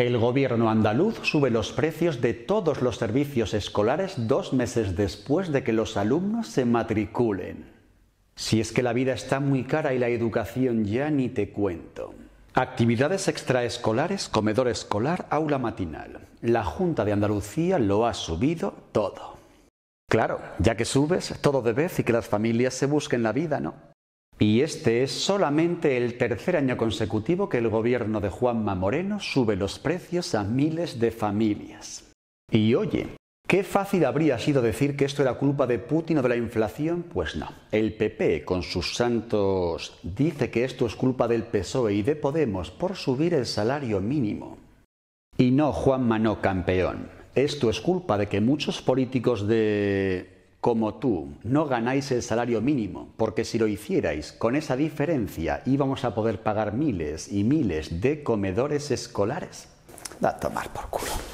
El gobierno andaluz sube los precios de todos los servicios escolares dos meses después de que los alumnos se matriculen. Si es que la vida está muy cara y la educación ya ni te cuento. Actividades extraescolares, comedor escolar, aula matinal. La Junta de Andalucía lo ha subido todo. Claro, ya que subes todo de vez y que las familias se busquen la vida, ¿no? Y este es solamente el tercer año consecutivo que el gobierno de Juanma Moreno sube los precios a miles de familias. Y oye, ¿qué fácil habría sido decir que esto era culpa de Putin o de la inflación? Pues no. El PP, con sus santos, dice que esto es culpa del PSOE y de Podemos por subir el salario mínimo. Y no, Juanma, no, campeón. Esto es culpa de que muchos políticos de como tú, no ganáis el salario mínimo, porque si lo hicierais, con esa diferencia íbamos a poder pagar miles y miles de comedores escolares. Da tomar por culo.